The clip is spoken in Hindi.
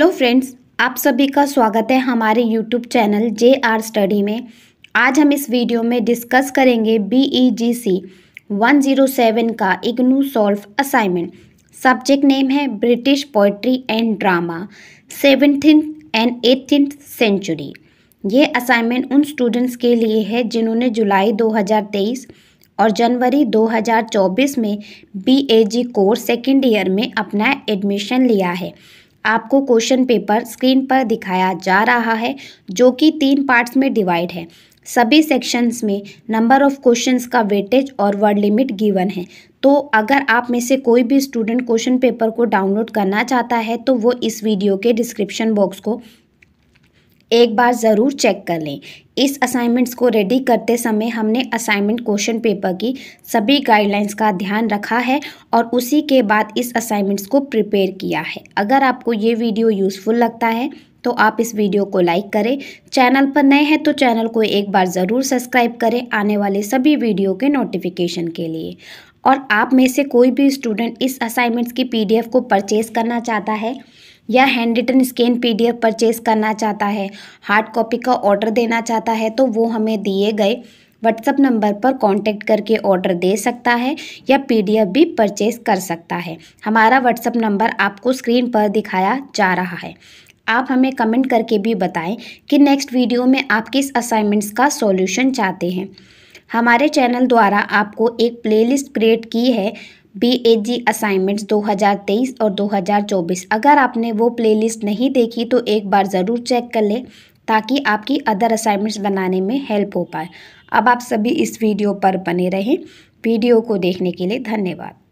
हेलो फ्रेंड्स आप सभी का स्वागत है हमारे YouTube channel J R study में आज हम इस वीडियो में डिस्कस करेंगे B E G C one zero seven का IGNOU solve assignment subject name है British poetry and drama seventeen and eighteen century ये असाइनमेंट उन स्टूडेंट्स के लिए है जिन्होंने जुलाई 2023 और जनवरी 2024 में B A G course second year में अपना एडमिशन लिया है आपको क्वेश्चन पेपर स्क्रीन पर दिखाया जा रहा है जो कि तीन पार्ट्स में डिवाइड है सभी सेक्शंस में नंबर ऑफ क्वेश्चंस का वेटेज और वर्ड लिमिट गिवन है तो अगर आप में से कोई भी स्टूडेंट क्वेश्चन पेपर को डाउनलोड करना चाहता है तो वो इस वीडियो के डिस्क्रिप्शन बॉक्स को एक बार ज़रूर चेक कर लें इस असाइनमेंट्स को रेडी करते समय हमने असाइनमेंट क्वेश्चन पेपर की सभी गाइडलाइंस का ध्यान रखा है और उसी के बाद इस असाइनमेंट्स को प्रिपेयर किया है अगर आपको ये वीडियो यूज़फुल लगता है तो आप इस वीडियो को लाइक करें चैनल पर नए हैं तो चैनल को एक बार ज़रूर सब्सक्राइब करें आने वाले सभी वीडियो के नोटिफिकेशन के लिए और आप में से कोई भी स्टूडेंट इस असाइनमेंट्स की पीडीएफ को परचेज़ करना चाहता है या handwritten scan PDF purchase करना चाहता है हार्ड कॉपी का ऑर्डर देना चाहता है तो वो हमें दिए गए व्हाट्सअप नंबर पर कांटेक्ट करके ऑर्डर दे सकता है या पीडीएफ भी परचेज कर सकता है हमारा व्हाट्सअप नंबर आपको स्क्रीन पर दिखाया जा रहा है आप हमें कमेंट करके भी बताएं कि नेक्स्ट वीडियो में आप किस असाइनमेंट्स का सॉल्यूशन चाहते हैं हमारे चैनल द्वारा आपको एक प्लेलिस्ट क्रिएट की है बी ए जी असाइनमेंट्स 2023 और 2024 अगर आपने वो प्लेलिस्ट नहीं देखी तो एक बार ज़रूर चेक कर लें ताकि आपकी अदर असाइनमेंट्स बनाने में हेल्प हो पाए अब आप सभी इस वीडियो पर बने रहें वीडियो को देखने के लिए धन्यवाद